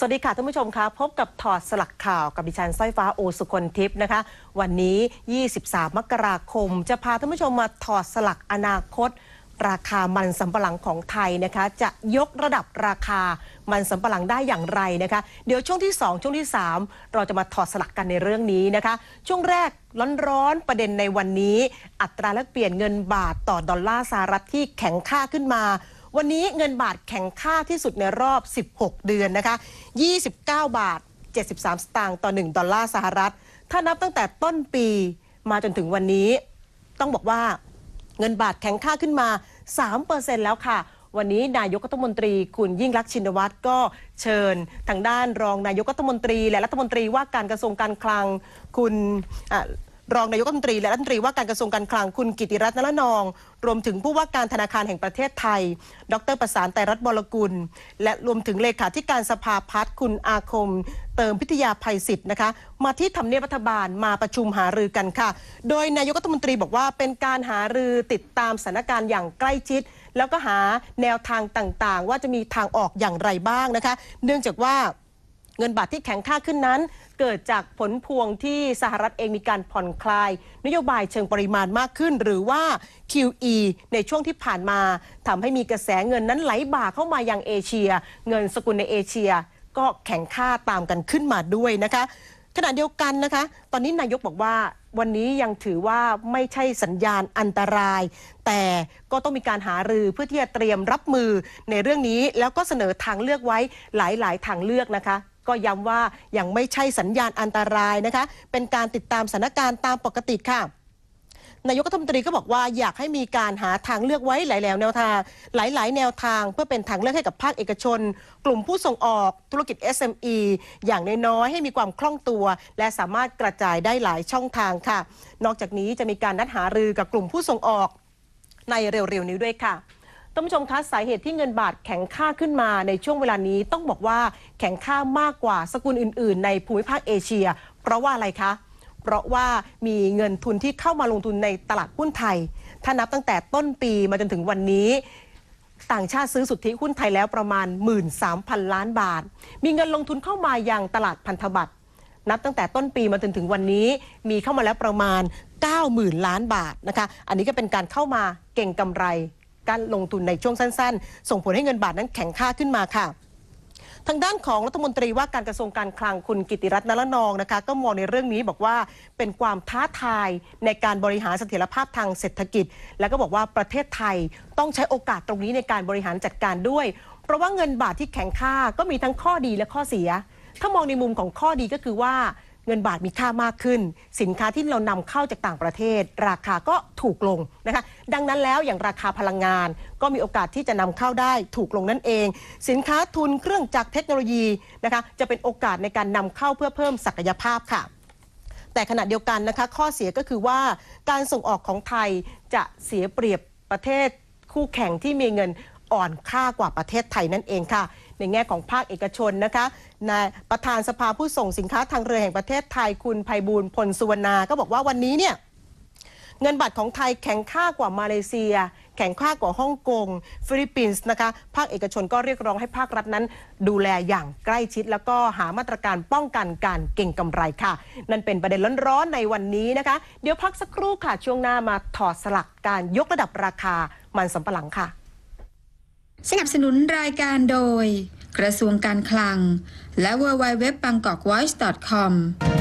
สวัสดีค่ะท่านผู้ชมคะพบกับถอดสลักข่าวกับดิฉันสร้อยฟ้าโอสุคนทิพย์นะคะวันนี้ 23 มกราคม จะพาท่านผู้ชมมาถอดสลักอนาคต ราคามันสำปะหลังของไทยนะคะจะยกระดับราคามันสำปะหลังได้อย่างไรนะคะเดี๋ยวช่วงที่ 2 ช่วงที่ 3 เราจะมาถอดสลักกันในเรื่องนี้นะคะช่วงแรกร้อนๆประเด็นในวันนี้ อัตราแลกเปลี่ยนเงินบาทต่อดอลลาร์สหรัฐที่แข็งค่าขึ้นมาวันนี้เงินบาทแข็งค่าที่สุดในรอบ 16 เดือนนะคะ29 บาท 73 สตางค์ต่อ 1 ดอลลาร์สหรัฐ ถ้านับตั้งแต่ต้นปีมาจนถึงวันนี้ต้องบอกว่าเงินบาทแข็งค่าขึ้นมา3%แล้วค่ะ วันนี้นายกรัฐมนตรีคุณยิ่งรักชินวัตรก็เชิญทางด้านรองนายกรัฐมนตรี และรัฐมนตรีว่าการกระทรวงการคลังคุณรองนายกรัฐมนตรีและรัฐมนตรีว่าการกระทรวงการคลังคุณกิติรัตน์นลนอง รวมถึงผู้ว่าการธนาคารแห่งประเทศไทย ดรประสานไตรรัตน์บรกุล และรวมถึงเลขาธิการสภาพัฒน์คุณอาคม เติมพิทยาภัยศิษิ์นะคะ มาที่ทำเนียบรัฐบาลมาประชุมหารือกันค่ะ โดยนายกรัฐมนตรีบอกว่าเป็นการหารือติดตามสถานการณ์อย่างใกล้ชิด แล้วก็หาแนวทางต่างๆ ว่าจะมีทางออกอย่างไรบ้างนะคะ เนื่องจากว่าเงินบาทที่แข็งค่าขึ้นนั้นเกิดจากผลพวงที่สหรัฐเองมีการผ่อนคลายนโยบายเชิงปริมาณมากขึ้น หรือว่า QE ในช่วงที่ผ่านมาทำให้มีกระแสเงินนั้นไหลบ่าเข้ามายังเอเชีย เงินสกุลในเอเชีย ก็แข็งค่าตามกันขึ้นมาด้วยนะคะ ขณะเดียวกันนะคะ ตอนนี้นายกบอกว่าวันนี้ยังถือว่าไม่ใช่สัญญาณอันตราย แต่ก็ต้องมีการหารือเพื่อที่จะเตรียมรับมือในเรื่องนี้ แล้วก็เสนอทางเลือกไว้หลายๆ ทางเลือกนะคะก็ย้ำว่ายังไม่ใช่สัญญาณอันตรายนะคะ เป็นการติดตามสถานการณ์ตามปกติค่ะนายกรัฐมนตรีก็บอกว่าอยากให้มีการหาทางเลือกไว้หลายแนวทางหลาย ๆ แนวทางเพื่อเป็นทางเลือกให้กับภาคเอกชน กลุ่มผู้ส่งออก ธุรกิจ SME อย่างน้อยๆให้มีความคล่องตัว และสามารถกระจายได้หลายช่องทางค่ะ นอกจากนี้จะมีการนัดหารือกับกลุ่มผู้ส่งออกในเร็วๆนี้ด้วยค่ะท่านผู้ชมคะสาเหตุที่เงินบาทแข็งค่าขึ้นมาในช่วงเวลานี้ ต้องบอกว่าแข็งค่ามากกว่าสกุลอื่น ๆ ในภูมิภาคเอเชีย เพราะว่าอะไรคะ เพราะว่ามีเงินทุนที่เข้ามาลงทุนในตลาดหุ้นไทย ถ้านับตั้งแต่ต้นปีมาจนถึงวันนี้ ต่างชาติซื้อสุทธิหุ้นไทยแล้วประมาณ 13,000 ล้านบาท มีเงินลงทุนเข้ามาอย่างตลาดพันธบัตรนับตั้งแต่ต้นปีมาจนถึงวันนี้ มีเข้ามาแล้วประมาณ 90,000ล้านบาทนะคะอันนี้ก็เป็นการเข้ามาเก่งกำไรการลงทุนในช่วงสั้นๆ ส่งผลให้เงินบาทนั้นแข็งค่าขึ้นมาค่ะ ทางด้านของรัฐมนตรี ว่าการกระทรวงการคลังคุณกิติรัตน์นรนองนะคะก็มองในเรื่องนี้บอกว่าเป็นความท้าทายในการบริหารเสถียรภาพทางเศรษฐกิจ และก็บอกว่าประเทศไทยต้องใช้โอกาสตรงนี้ในการบริหารจัดการด้วย เพราะว่าเงินบาทที่แข็งค่าก็มีทั้งข้อดีและข้อเสีย ถ้ามองในมุมของข้อดีก็คือว่าเงินบาทมีค่ามากขึ้น สินค้าที่เรานำเข้าจากต่างประเทศ ราคาก็ถูกลงนะคะดังนั้นแล้วอย่างราคาพลังงานก็มีโอกาสที่จะนำเข้าได้ถูกลงนั่นเอง สินค้าทุนเครื่องจักรเทคโนโลยีนะคะจะเป็นโอกาสในการนำเข้าเพื่อเพิ่มศักยภาพค่ะ แต่ขณะเดียวกันนะคะข้อเสียก็คือว่าการส่งออกของไทย จะเสียเปรียบประเทศคู่แข่งที่มีเงินอ่อนค่ากว่าประเทศไทยนั่นเองค่ะ ในแง่ของภาคเอกชนนะคะนายประธานสภาผู้ส่งสินค้าทางเรือแห่งประเทศไทยคุณภัยบูลพลสุวรรณาก็บอกว่าวันนี้เนี่ย เงินบาทของไทยแข็งค่ากว่ามาเลเซีย แข็งค่ากว่าฮ่องกงฟิลิปปินส์นะคะภาคเอกชนก็เรียกร้องให้ภาครัฐนั้น ดูแลอย่างใกล้ชิด แล้วก็หามาตรการป้องกันการเก่งกำไรค่ะ นั่นเป็นประเด็นร้อนๆในวันนี้นะคะ เดี๋ยวพักสักครู่ค่ะช่วงหน้ามาถอดสลักการยกระดับราคามันสำปะหลังค่ะสนับสนุนรายการโดย กระทรวงการคลัง และ w w w b a n g k o k w a t c h c o m